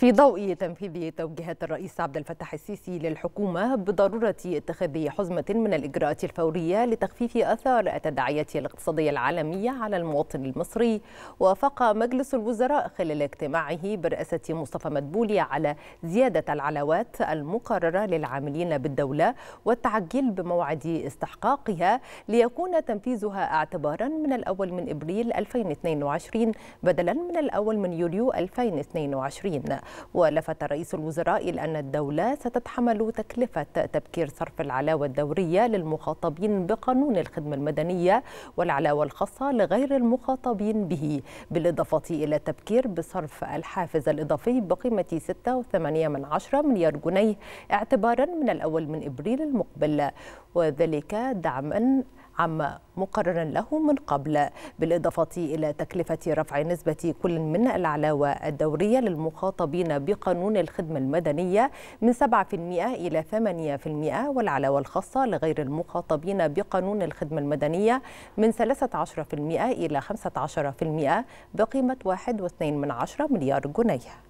في ضوء تنفيذ توجيهات الرئيس عبد الفتاح السيسي للحكومة بضرورة اتخاذ حزمة من الإجراءات الفورية لتخفيف أثار التداعيات الاقتصادية العالمية على المواطن المصري وافق مجلس الوزراء خلال اجتماعه برئاسة مصطفى مدبولي على زيادة العلاوات المقررة للعاملين بالدولة والتعجيل بموعد استحقاقها ليكون تنفيذها اعتبارا من الأول من إبريل 2022 بدلا من الأول من يوليو 2022 ولفت رئيس الوزراء إلى أن الدولة ستتحمل تكلفة تبكير صرف العلاوة الدورية للمخاطبين بقانون الخدمة المدنية والعلاوة الخاصة لغير المخاطبين به بالإضافة إلى التبكير بصرف الحافز الإضافي بقيمة 6.8 من مليار جنيه اعتبارا من الأول من إبريل المقبل وذلك دعما عما مقررا له من قبل بالإضافة إلى تكلفة رفع نسبة كل من العلاوة الدورية للمخاطبين بقانون الخدمة المدنية من 7% إلى 8% والعلاوة الخاصة لغير المخاطبين بقانون الخدمة المدنية من 13% إلى 15% بقيمة 1.2 مليار جنيه